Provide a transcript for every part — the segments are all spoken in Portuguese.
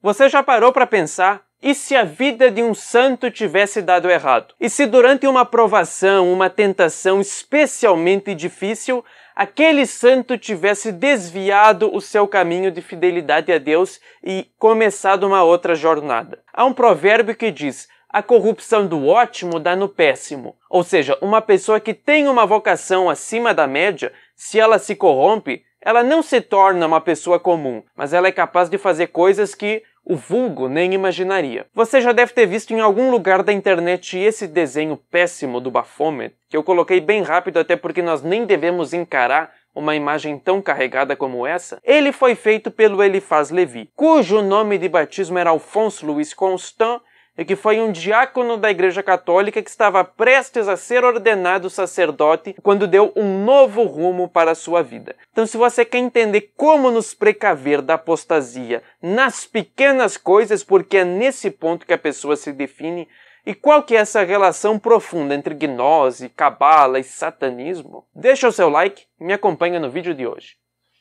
Você já parou para pensar? E se a vida de um santo tivesse dado errado? E se durante uma provação, uma tentação especialmente difícil, aquele santo tivesse desviado o seu caminho de fidelidade a Deus e começado uma outra jornada? Há um provérbio que diz: a corrupção do ótimo dá no péssimo. Ou seja, uma pessoa que tem uma vocação acima da média, se ela se corrompe, ela não se torna uma pessoa comum, mas ela é capaz de fazer coisas que o vulgo nem imaginaria. Você já deve ter visto em algum lugar da internet esse desenho péssimo do Baphomet, que eu coloquei bem rápido até porque nós nem devemos encarar uma imagem tão carregada como essa, ele foi feito pelo Elifaz Levi, cujo nome de batismo era Alphonse Louis Constant é que foi um diácono da Igreja Católica que estava prestes a ser ordenado sacerdote quando deu um novo rumo para a sua vida. Então, se você quer entender como nos precaver da apostasia nas pequenas coisas, porque é nesse ponto que a pessoa se define, e qual que é essa relação profunda entre gnose, cabala e satanismo? Deixa o seu like e me acompanha no vídeo de hoje.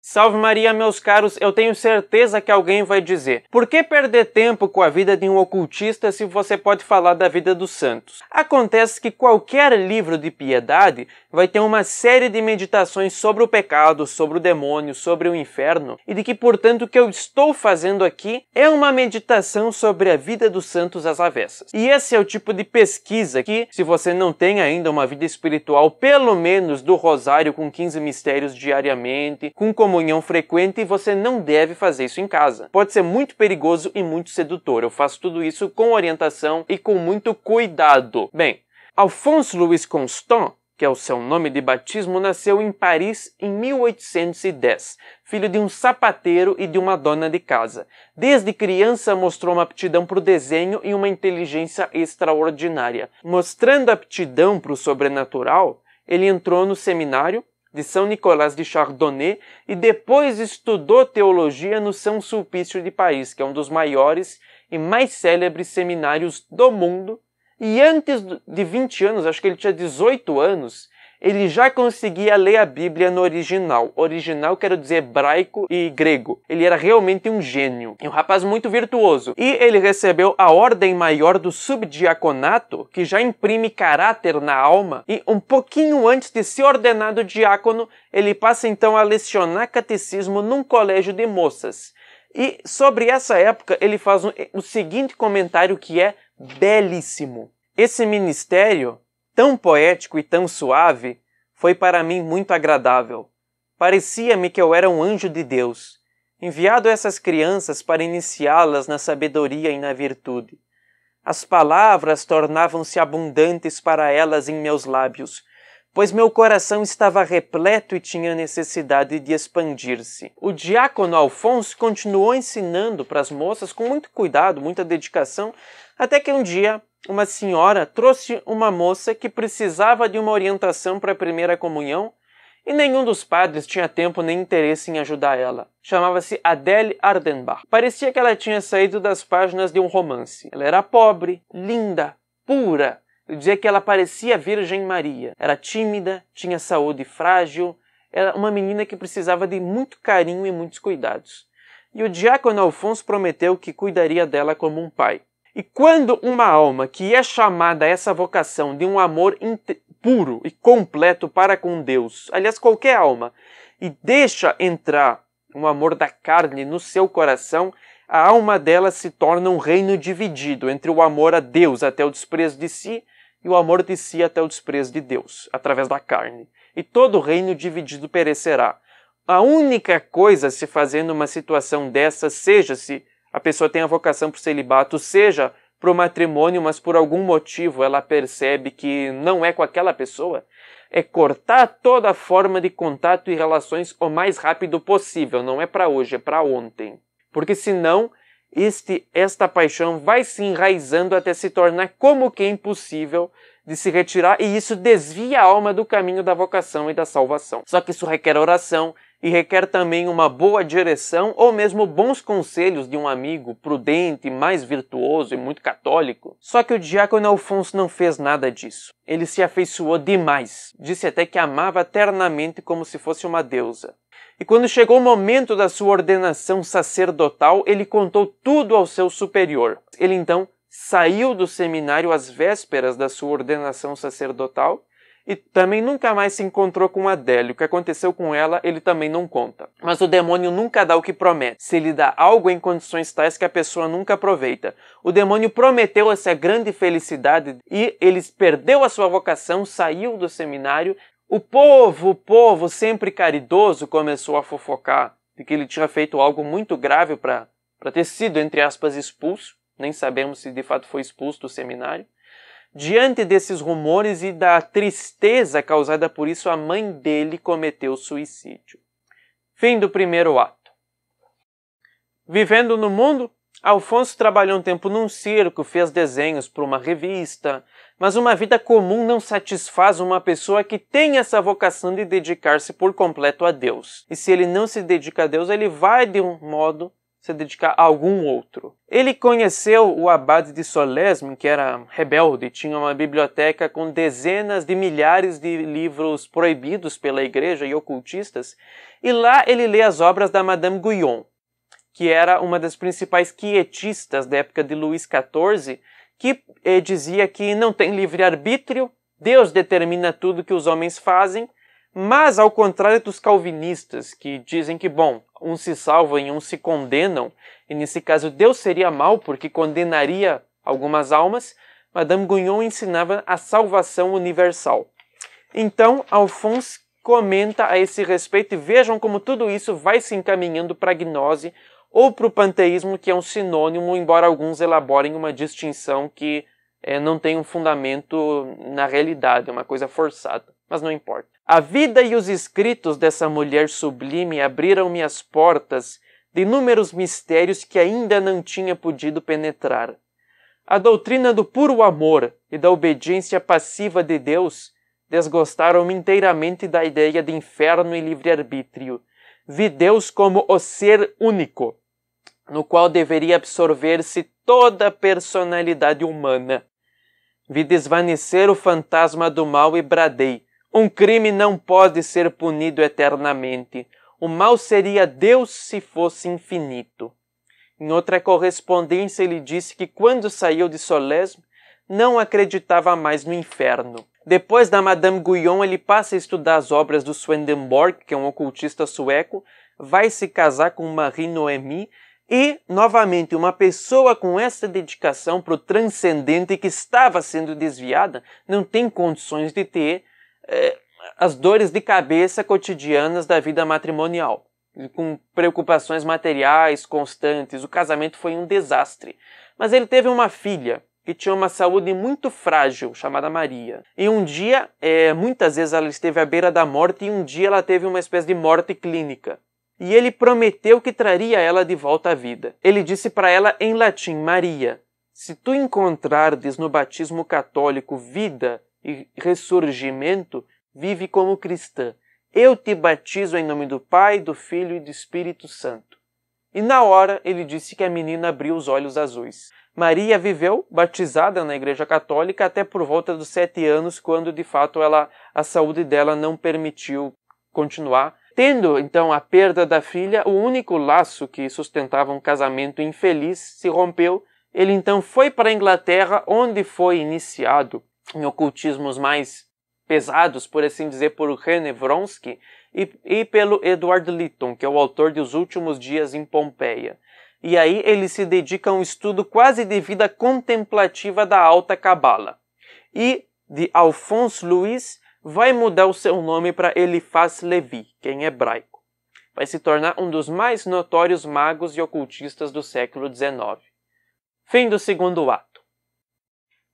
Salve Maria, meus caros, eu tenho certeza que alguém vai dizer: por que perder tempo com a vida de um ocultista se você pode falar da vida dos santos? Acontece que qualquer livro de piedade vai ter uma série de meditações sobre o pecado, sobre o demônio, sobre o inferno, e de que, portanto, o que eu estou fazendo aqui é uma meditação sobre a vida dos santos às avessas. E esse é o tipo de pesquisa que, se você não tem ainda uma vida espiritual, pelo menos do rosário com 15 mistérios diariamente, com comunhão frequente e você não deve fazer isso em casa. Pode ser muito perigoso e muito sedutor. Eu faço tudo isso com orientação e com muito cuidado. Bem, Alphonse Louis Constant que é o seu nome de batismo, nasceu em Paris em 1810, filho de um sapateiro e de uma dona de casa. Desde criança mostrou uma aptidão para o desenho e uma inteligência extraordinária. Mostrando aptidão para o sobrenatural, ele entrou no seminário de São Nicolás de Chardonnay e depois estudou teologia no São Sulpício de Paris, que é um dos maiores e mais célebres seminários do mundo. E antes de 20 anos, acho que ele tinha 18 anos, ele já conseguia ler a Bíblia no original. Original quero dizer hebraico e grego. Ele era realmente um gênio, um rapaz muito virtuoso. E ele recebeu a ordem maior do subdiaconato, que já imprime caráter na alma, e um pouquinho antes de ser ordenado diácono, ele passa então a lecionar catecismo num colégio de moças. E sobre essa época, ele faz o seguinte comentário que é belíssimo. Esse ministério tão poético e tão suave, foi para mim muito agradável. Parecia-me que eu era um anjo de Deus, enviado a essas crianças para iniciá-las na sabedoria e na virtude. As palavras tornavam-se abundantes para elas em meus lábios, pois meu coração estava repleto e tinha necessidade de expandir-se. O diácono Alfonso continuou ensinando para as moças com muito cuidado, muita dedicação, até que um dia uma senhora trouxe uma moça que precisava de uma orientação para a primeira comunhão e nenhum dos padres tinha tempo nem interesse em ajudar ela. Chamava-se Adele Ardenbach. Parecia que ela tinha saído das páginas de um romance. Ela era pobre, linda, pura. Eu dizia que ela parecia Virgem Maria. Era tímida, tinha saúde frágil, era uma menina que precisava de muito carinho e muitos cuidados. E o diácono Alfonso prometeu que cuidaria dela como um pai. E quando uma alma que é chamada a essa vocação de um amor puro e completo para com Deus, aliás, qualquer alma, e deixa entrar um amor da carne no seu coração, a alma dela se torna um reino dividido entre o amor a Deus até o desprezo de si e o amor de si até o desprezo de Deus, através da carne. E todo reino dividido perecerá. A única coisa a se fazendo uma situação dessa, seja se a pessoa tem a vocação para o celibato, seja para o matrimônio, mas por algum motivo ela percebe que não é com aquela pessoa, é cortar toda forma de contato e relações o mais rápido possível, não é para hoje, é para ontem. Porque senão, este, esta paixão vai se enraizando até se tornar como que é impossível de se retirar, e isso desvia a alma do caminho da vocação e da salvação. Só que isso requer oração, e requer também uma boa direção ou mesmo bons conselhos de um amigo prudente, mais virtuoso e muito católico. Só que o diácono Alfonso não fez nada disso. Ele se afeiçoou demais, disse até que amava ternamente como se fosse uma deusa. E quando chegou o momento da sua ordenação sacerdotal, ele contou tudo ao seu superior. Ele então saiu do seminário às vésperas da sua ordenação sacerdotal e também nunca mais se encontrou com Adélia. O que aconteceu com ela, ele também não conta. Mas o demônio nunca dá o que promete. Se ele dá algo em condições tais que a pessoa nunca aproveita. O demônio prometeu essa grande felicidade e ele perdeu a sua vocação, saiu do seminário. O povo, o povo sempre caridoso, começou a fofocar de que ele tinha feito algo muito grave para ter sido, entre aspas, expulso. Nem sabemos se de fato foi expulso do seminário. Diante desses rumores e da tristeza causada por isso, a mãe dele cometeu suicídio. Fim do primeiro ato. Vivendo no mundo, Alfonso trabalhou um tempo num circo, fez desenhos para uma revista, mas uma vida comum não satisfaz uma pessoa que tem essa vocação de dedicar-se por completo a Deus. E se ele não se dedica a Deus, ele vai de um modo se dedicar a algum outro. Ele conheceu o abade de Solesme, que era rebelde e tinha uma biblioteca com dezenas de milhares de livros proibidos pela igreja e ocultistas, e lá ele lê as obras da Madame Guyon, que era uma das principais quietistas da época de Luís XIV, que eh, dizia que não tem livre-arbítrio, Deus determina tudo que os homens fazem mas, ao contrário dos calvinistas, que dizem que, bom, uns se salvam e uns se condenam, e nesse caso Deus seria mal porque condenaria algumas almas, Madame Guignon ensinava a salvação universal. Então, Alphonse comenta a esse respeito e vejam como tudo isso vai se encaminhando para a gnose ou para o panteísmo, que é um sinônimo, embora alguns elaborem uma distinção que é, não tem um fundamento na realidade, é uma coisa forçada mas não importa. A vida e os escritos dessa mulher sublime abriram-me as portas de inúmeros mistérios que ainda não tinha podido penetrar. A doutrina do puro amor e da obediência passiva de Deus desgostaram-me inteiramente da ideia de inferno e livre-arbítrio. Vi Deus como o ser único, no qual deveria absorver-se toda a personalidade humana. Vi desvanecer o fantasma do mal e bradei: um crime não pode ser punido eternamente. O mal seria Deus se fosse infinito. Em outra correspondência, ele disse que quando saiu de Solesme, não acreditava mais no inferno. Depois da Madame Guyon, ele passa a estudar as obras do Swedenborg, que é um ocultista sueco, vai se casar com Marie Noemi e, novamente, uma pessoa com essa dedicação para o transcendente que estava sendo desviada não tem condições de ter é, as dores de cabeça cotidianas da vida matrimonial, com preocupações materiais constantes. O casamento foi um desastre. Mas ele teve uma filha que tinha uma saúde muito frágil, chamada Maria. E um dia, é, muitas vezes ela esteve à beira da morte, e um dia ela teve uma espécie de morte clínica. E ele prometeu que traria ela de volta à vida. Ele disse para ela em latim: Maria, se tu encontrardes no batismo católico vida, e ressurgimento, vive como cristã. Eu te batizo em nome do Pai, do Filho e do Espírito Santo. E na hora ele disse que a menina abriu os olhos azuis. Maria viveu batizada na Igreja Católica até por volta dos sete anos, quando de fato ela, a saúde dela não permitiu continuar. Tendo então a perda da filha, o único laço que sustentava um casamento infeliz se rompeu. Ele então foi para a Inglaterra, onde foi iniciado em ocultismos mais pesados, por assim dizer, por René Vronsky e, e pelo Edward Lytton, que é o autor de Os Últimos Dias em Pompeia. E aí ele se dedica a um estudo quase de vida contemplativa da alta cabala. E de Alphonse Luiz vai mudar o seu nome para Elifaz Levi, que é em hebraico. Vai se tornar um dos mais notórios magos e ocultistas do século XIX. Fim do segundo ato.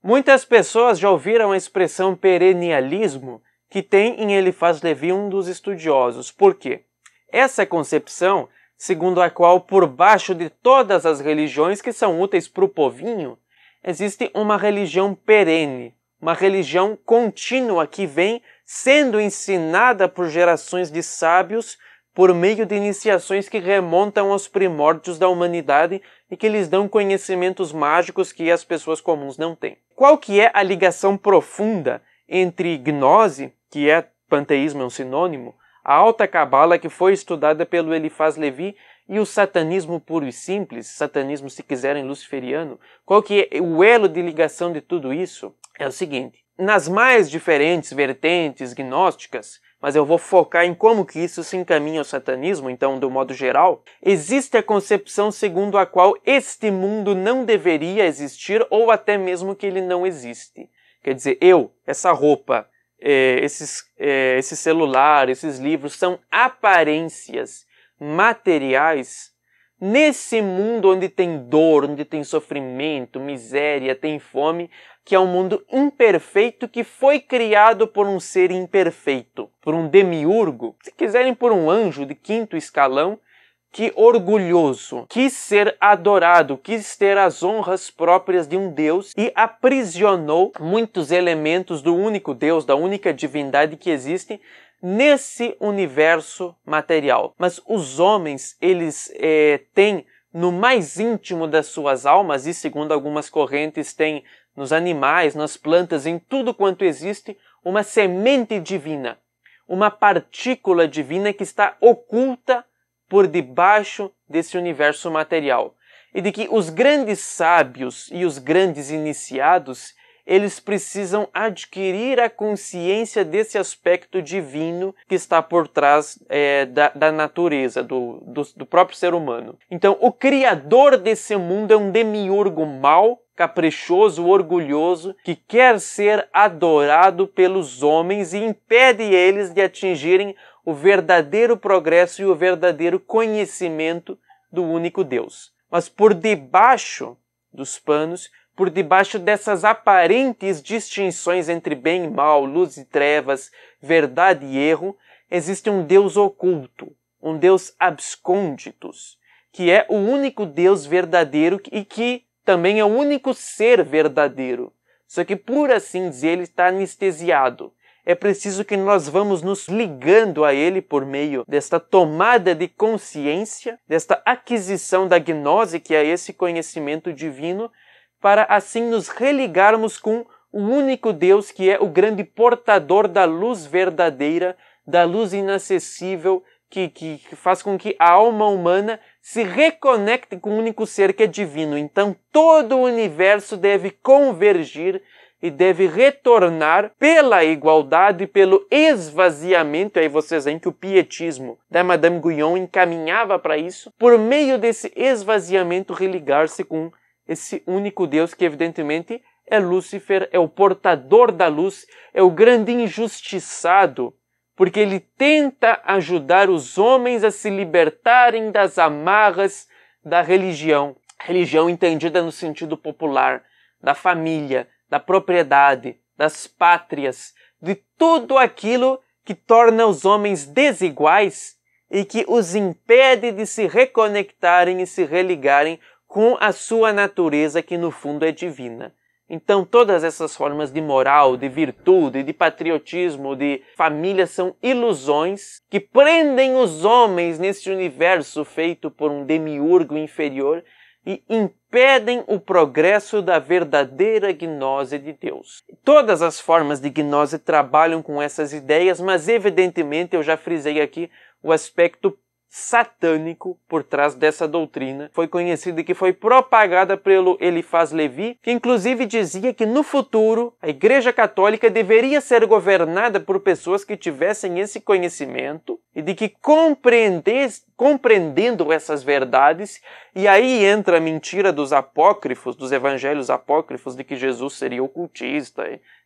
Muitas pessoas já ouviram a expressão perennialismo, que tem em Elefaz Levi um dos estudiosos. Por quê? Essa é concepção, segundo a qual por baixo de todas as religiões que são úteis para o povinho, existe uma religião perene, uma religião contínua que vem sendo ensinada por gerações de sábios por meio de iniciações que remontam aos primórdios da humanidade e que lhes dão conhecimentos mágicos que as pessoas comuns não têm. Qual que é a ligação profunda entre gnose, que é panteísmo é um sinônimo, a alta cabala que foi estudada pelo Elifaz Levi e o satanismo puro e simples, satanismo se quiserem luciferiano, qual que é o elo de ligação de tudo isso? É o seguinte: nas mais diferentes vertentes gnósticas, mas eu vou focar em como que isso se encaminha ao satanismo, então, do modo geral, existe a concepção segundo a qual este mundo não deveria existir ou até mesmo que ele não existe. Quer dizer, eu, essa roupa, é, esses, é, esse celular, esses livros são aparências materiais Nesse mundo onde tem dor, onde tem sofrimento, miséria, tem fome, que é um mundo imperfeito que foi criado por um ser imperfeito, por um demiurgo, se quiserem por um anjo de quinto escalão, que orgulhoso, quis ser adorado, quis ter as honras próprias de um Deus e aprisionou muitos elementos do único Deus, da única divindade que existe, nesse universo material. Mas os homens, eles é, têm no mais íntimo das suas almas, e segundo algumas correntes, tem nos animais, nas plantas, em tudo quanto existe, uma semente divina, uma partícula divina que está oculta por debaixo desse universo material. E de que os grandes sábios e os grandes iniciados eles precisam adquirir a consciência desse aspecto divino que está por trás é, da, da, natureza, do, do, do próprio ser humano. Então, o criador desse mundo é um demiurgo mau caprichoso, orgulhoso, que quer ser adorado pelos homens e impede eles de atingirem o verdadeiro progresso e o verdadeiro conhecimento do único Deus. Mas por debaixo dos panos por debaixo dessas aparentes distinções entre bem e mal, luz e trevas, verdade e erro, existe um Deus oculto, um Deus abscônditos, que é o único Deus verdadeiro e que também é o único ser verdadeiro. Só que, por assim dizer, ele está anestesiado. É preciso que nós vamos nos ligando a ele por meio desta tomada de consciência, desta aquisição da gnose, que é esse conhecimento divino, para assim nos religarmos com o único Deus que é o grande portador da luz verdadeira, da luz inacessível, que, que, que, faz com que a alma humana se reconecte com o único ser que é divino. Então todo o universo deve convergir e deve retornar pela igualdade e pelo esvaziamento, aí vocês veem que o pietismo da Madame Guyon encaminhava para isso, por meio desse esvaziamento religar-se com esse único Deus que, evidentemente, é Lúcifer, é o portador da luz, é o grande injustiçado, porque ele tenta ajudar os homens a se libertarem das amarras da religião, religião entendida no sentido popular, da família, da propriedade, das pátrias, de tudo aquilo que torna os homens desiguais e que os impede de se reconectarem e se religarem com a sua natureza que no fundo é divina. Então, todas essas formas de moral, de virtude, de patriotismo, de família são ilusões que prendem os homens nesse universo feito por um demiurgo inferior e impedem o progresso da verdadeira gnose de Deus. Todas as formas de gnose trabalham com essas ideias, mas evidentemente eu já frisei aqui o aspecto satânico por trás dessa doutrina foi conhecida e que foi propagada pelo Elifaz Levi, que inclusive dizia que no futuro a Igreja Católica deveria ser governada por pessoas que tivessem esse conhecimento e de que compreendendo essas verdades, e aí entra a mentira dos apócrifos, dos evangelhos apócrifos de que Jesus seria ocultista,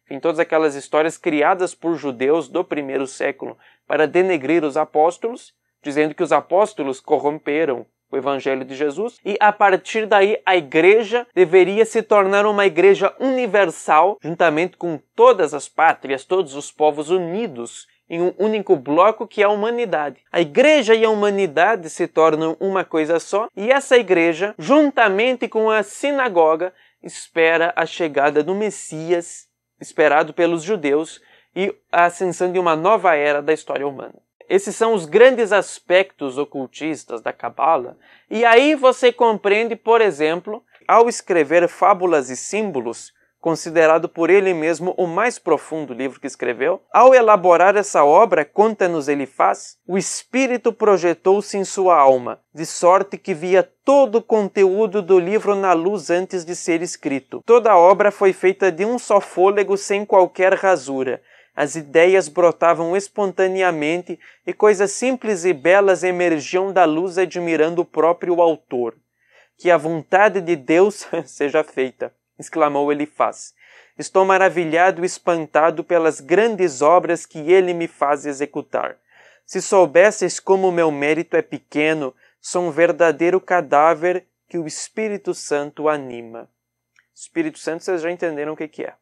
em todas aquelas histórias criadas por judeus do primeiro século para denegrir os apóstolos, dizendo que os apóstolos corromperam o Evangelho de Jesus, e a partir daí a igreja deveria se tornar uma igreja universal, juntamente com todas as pátrias, todos os povos unidos em um único bloco que é a humanidade. A igreja e a humanidade se tornam uma coisa só, e essa igreja, juntamente com a sinagoga, espera a chegada do Messias, esperado pelos judeus, e a ascensão de uma nova era da história humana. Esses são os grandes aspectos ocultistas da Cabala. E aí você compreende, por exemplo, ao escrever Fábulas e Símbolos, considerado por ele mesmo o mais profundo livro que escreveu, ao elaborar essa obra, conta-nos ele faz, o espírito projetou-se em sua alma, de sorte que via todo o conteúdo do livro na luz antes de ser escrito. Toda a obra foi feita de um só fôlego sem qualquer rasura, as ideias brotavam espontaneamente e coisas simples e belas emergiam da luz admirando o próprio autor. Que a vontade de Deus seja feita, exclamou Elifaz. Estou maravilhado e espantado pelas grandes obras que ele me faz executar. Se soubesses como meu mérito é pequeno, sou um verdadeiro cadáver que o Espírito Santo anima. Espírito Santo, vocês já entenderam o que é.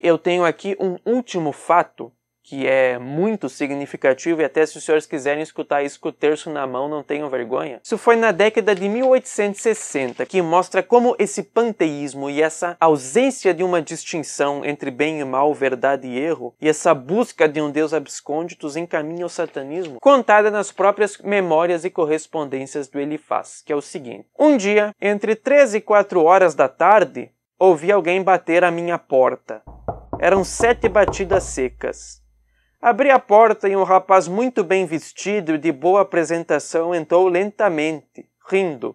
Eu tenho aqui um último fato que é muito significativo e até se os senhores quiserem escutar isso com o terço na mão, não tenham vergonha. Isso foi na década de 1860, que mostra como esse panteísmo e essa ausência de uma distinção entre bem e mal, verdade e erro, e essa busca de um Deus abscônditos encaminha ao satanismo, contada nas próprias memórias e correspondências do Elifaz, que é o seguinte. Um dia, entre 3 e 4 horas da tarde, ouvi alguém bater à minha porta. Eram sete batidas secas. Abri a porta e um rapaz muito bem vestido e de boa apresentação entrou lentamente, rindo,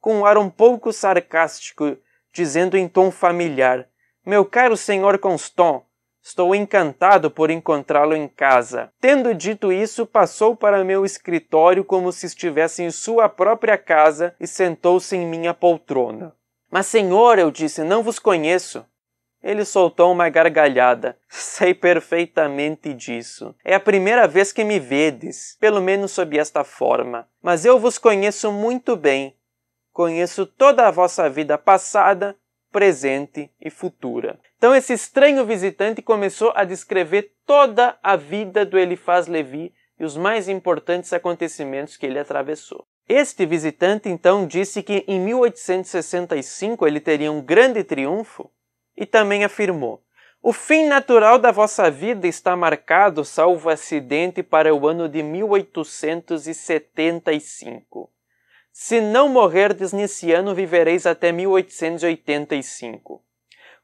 com um ar um pouco sarcástico, dizendo em tom familiar: Meu caro senhor Constant, estou encantado por encontrá-lo em casa. Tendo dito isso, passou para meu escritório como se estivesse em sua própria casa e sentou-se em minha poltrona. Mas, senhor, eu disse, não vos conheço. Ele soltou uma gargalhada. Sei perfeitamente disso. É a primeira vez que me vedes, pelo menos sob esta forma. Mas eu vos conheço muito bem. Conheço toda a vossa vida passada, presente e futura. Então esse estranho visitante começou a descrever toda a vida do Elifaz Levi e os mais importantes acontecimentos que ele atravessou. Este visitante então disse que em 1865 ele teria um grande triunfo e também afirmou: O fim natural da vossa vida está marcado, salvo acidente, para o ano de 1875. Se não morrerdes nesse ano, vivereis até 1885.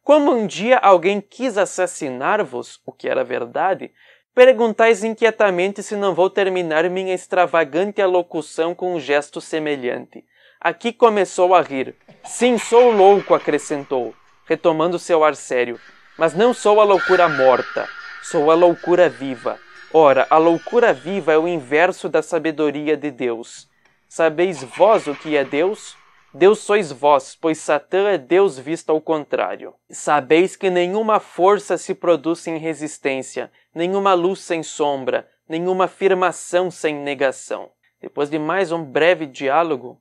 Como um dia alguém quis assassinar-vos, o que era verdade, Perguntais inquietamente se não vou terminar minha extravagante alocução com um gesto semelhante. Aqui começou a rir. Sim, sou louco, acrescentou, retomando seu ar sério. Mas não sou a loucura morta, sou a loucura viva. Ora, a loucura viva é o inverso da sabedoria de Deus. Sabeis vós o que é Deus? Deus sois vós, pois Satã é Deus visto ao contrário. Sabeis que nenhuma força se produz sem resistência, nenhuma luz sem sombra, nenhuma afirmação sem negação. Depois de mais um breve diálogo,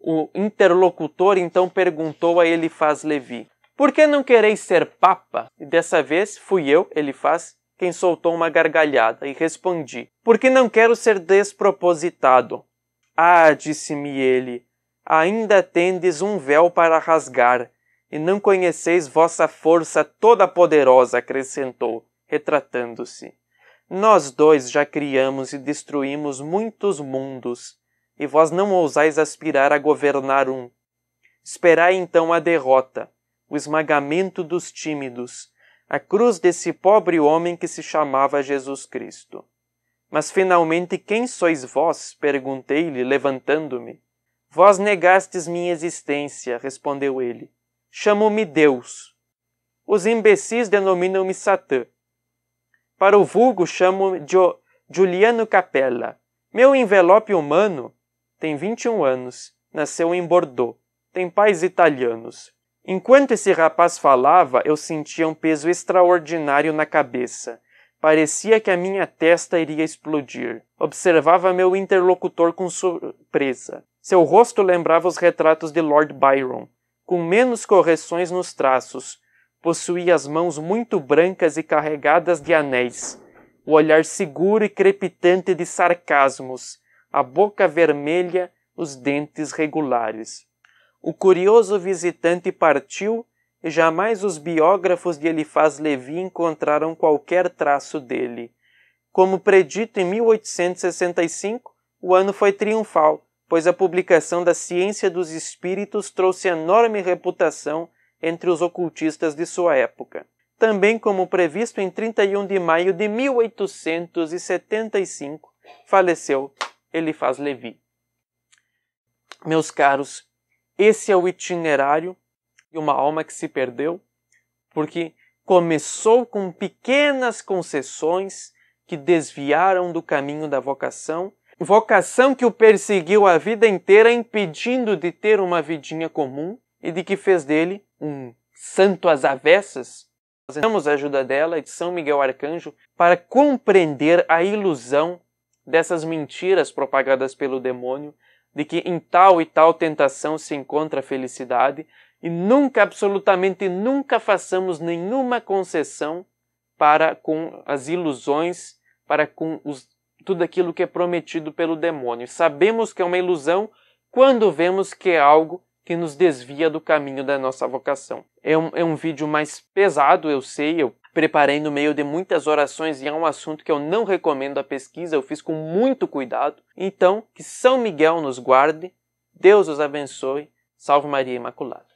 o interlocutor então perguntou a Elifaz Levi: Por que não quereis ser papa? E dessa vez fui eu, Elifaz, quem soltou uma gargalhada e respondi: Porque não quero ser despropositado. Ah, disse-me ele, ainda tendes um véu para rasgar, e não conheceis vossa força toda poderosa, acrescentou retratando-se. Nós dois já criamos e destruímos muitos mundos, e vós não ousais aspirar a governar um. Esperai então a derrota, o esmagamento dos tímidos, a cruz desse pobre homem que se chamava Jesus Cristo. Mas finalmente quem sois vós? perguntei-lhe, levantando-me. Vós negastes minha existência, respondeu ele. Chamo-me Deus. Os imbecis denominam-me Satã para o vulgo chamo me Giuliano Capella. Meu envelope humano tem 21 anos, nasceu em Bordeaux, tem pais italianos. Enquanto esse rapaz falava, eu sentia um peso extraordinário na cabeça. Parecia que a minha testa iria explodir. Observava meu interlocutor com surpresa. Seu rosto lembrava os retratos de Lord Byron, com menos correções nos traços, possuía as mãos muito brancas e carregadas de anéis, o olhar seguro e crepitante de sarcasmos, a boca vermelha, os dentes regulares. O curioso visitante partiu e jamais os biógrafos de Elifaz Levi encontraram qualquer traço dele. Como predito em 1865, o ano foi triunfal, pois a publicação da Ciência dos Espíritos trouxe enorme reputação entre os ocultistas de sua época. Também como previsto em 31 de maio de 1875, faleceu Elifaz Levi. Meus caros, esse é o itinerário de uma alma que se perdeu, porque começou com pequenas concessões que desviaram do caminho da vocação, vocação que o perseguiu a vida inteira, impedindo de ter uma vidinha comum e de que fez dele um santo às avessas, nós a ajuda dela e de São Miguel Arcanjo para compreender a ilusão dessas mentiras propagadas pelo demônio de que em tal e tal tentação se encontra a felicidade e nunca, absolutamente nunca façamos nenhuma concessão para com as ilusões, para com os, tudo aquilo que é prometido pelo demônio. Sabemos que é uma ilusão quando vemos que é algo que nos desvia do caminho da nossa vocação. É um, é um vídeo mais pesado, eu sei, eu preparei no meio de muitas orações e é um assunto que eu não recomendo a pesquisa, eu fiz com muito cuidado. Então, que São Miguel nos guarde, Deus os abençoe, salve Maria Imaculada.